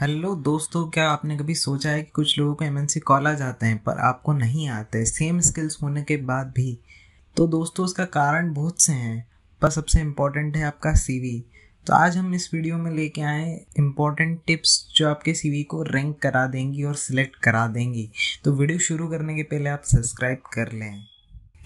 hello दोस्तों क्या आपने कभी सोचा है कि कुछ लोगों को एमएनसी कॉलेज आते हैं पर आपको नहीं आते सेम स्किल्स होने के बाद भी तो दोस्तों उसका कारण बहुत से हैं पर सबसे इम्पॉर्टेंट है आपका सीवी तो आज हम इस वीडियो में लेके आए इम्पॉर्टेंट टिप्स जो आपके सीवी को रैंक करा देंगी और सिलेक्ट करा देंगी तो वीडियो शुरू करने के पहले आप सब्सक्राइब कर लें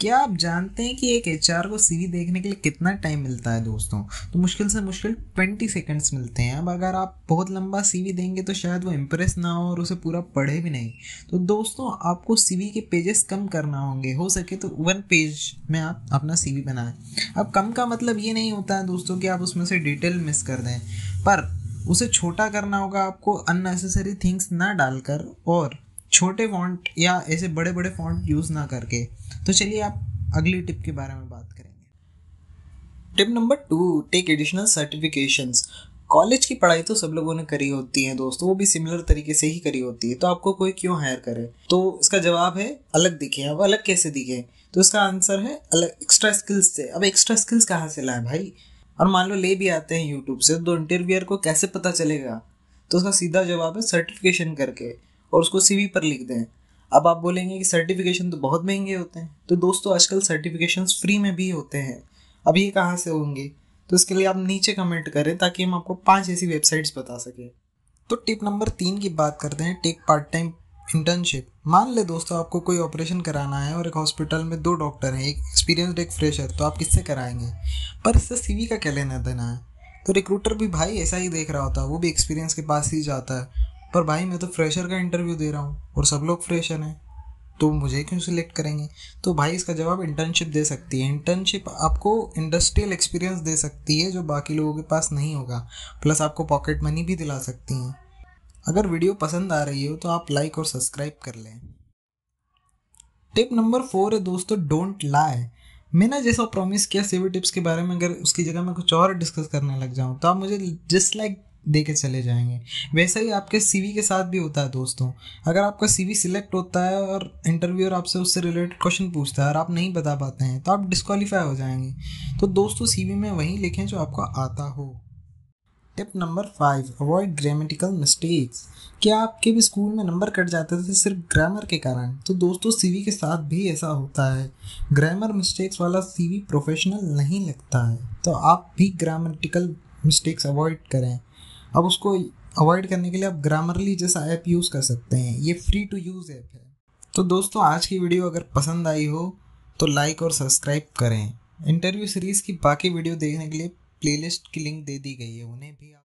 क्या आप जानते हैं कि एक एच को सीवी देखने के लिए कितना टाइम मिलता है दोस्तों तो मुश्किल से मुश्किल ट्वेंटी सेकेंड्स मिलते हैं अब अगर आप बहुत लंबा सीवी देंगे तो शायद वो इम्प्रेस ना हो और उसे पूरा पढ़े भी नहीं तो दोस्तों आपको सीवी के पेजेस कम करना होंगे हो सके तो वन पेज में आप अपना सी बनाएं अब कम का मतलब ये नहीं होता है दोस्तों कि आप उसमें से डिटेल मिस कर दें पर उसे छोटा करना होगा आपको अननेसेसरी थिंग्स ना डालकर और छोटे फॉन्ट या ऐसे बड़े बड़े फॉन्ट यूज़ ना करके तो चलिए आप अगली टिप के बारे में बात करेंगे tip number two take additional certifications college की पढ़ाई तो सब लोगों ने करी होती है दोस्तों वो भी सिमिलर तरीके से ही करी होती है तो आपको कोई क्यों हायर करे तो इसका जवाब है अलग दिखे अब अलग कैसे दिखे तो इसका आंसर है अलग एक्स्ट्रा स्किल्स से अब एक्स्ट्रा स्किल्स कहाँ से लाए भाई और मान लो ले भी आते हैं यूट्यूब से तो इंटरव्यूअर को कैसे पता चलेगा तो उसका सीधा जवाब है सर्टिफिकेशन करके और उसको सीवी पर लिख दें अब आप बोलेंगे कि सर्टिफिकेशन तो बहुत महंगे होते हैं तो दोस्तों आजकल सर्टिफिकेशन फ्री में भी होते हैं अब ये कहाँ से होंगे तो इसके लिए आप नीचे कमेंट करें ताकि हम आपको पांच ऐसी वेबसाइट्स बता सकें तो टिप नंबर तीन की बात करते हैं टेक पार्ट टाइम इंटर्नशिप मान ले दोस्तों आपको कोई ऑपरेशन कराना है और एक हॉस्पिटल में दो डॉक्टर हैं एक एक्सपीरियंसड एक फ्रेशर तो आप किससे कराएंगे पर इससे सीवी का क्या लेना देना है तो रिक्रूटर भी भाई ऐसा ही देख रहा होता है वो भी एक्सपीरियंस के पास ही जाता है पर भाई मैं तो फ्रेशर का इंटरव्यू दे रहा हूँ और सब लोग फ्रेशर हैं तो मुझे क्यों सिलेक्ट करेंगे तो भाई इसका जवाब इंटर्नशिप दे सकती है इंटर्नशिप आपको इंडस्ट्रियल एक्सपीरियंस दे सकती है जो बाकी लोगों के पास नहीं होगा प्लस आपको पॉकेट मनी भी दिला सकती हैं अगर वीडियो पसंद आ रही हो तो आप लाइक और सब्सक्राइब कर लें टिप नंबर फोर है दोस्तों डोंट लाई मैंने जैसा प्रॉमिस किया सेवी टिप्स के बारे में अगर उसकी जगह मैं कुछ और डिस्कस करने लग जाऊँ तो आप मुझे डिसलाइक लाइक दे के चले जाएंगे वैसा ही आपके सीवी के साथ भी होता है दोस्तों अगर आपका सीवी सिलेक्ट होता है और इंटरव्यूअर आपसे उससे रिलेटेड क्वेश्चन पूछता है और आप नहीं बता पाते हैं तो आप डिस्कालीफाई हो जाएंगे तो दोस्तों सीवी में वही लिखें जो आपको आता हो tip number five avoid grammatical mistakes क्या आपके भी स्कूल में नंबर कट जाते थे सिर्फ ग्रामर के कारण तो दोस्तों सीवी के साथ भी ऐसा होता है ग्रामर मिस्टेक्स वाला सीवी प्रोफेशनल नहीं लगता है तो आप भी ग्रामेटिकल मिस्टेक्स अवॉइड करें अब उसको अवॉइड करने के लिए आप ग्रामरली जैसा ऐप यूज़ कर सकते हैं ये फ्री टू यूज़ ऐप है तो दोस्तों आज की वीडियो अगर पसंद आई हो तो लाइक और सब्सक्राइब करें इंटरव्यू सीरीज़ की बाकी वीडियो देखने के लिए प्लेलिस्ट की लिंक दे दी गई है उन्हें भी आप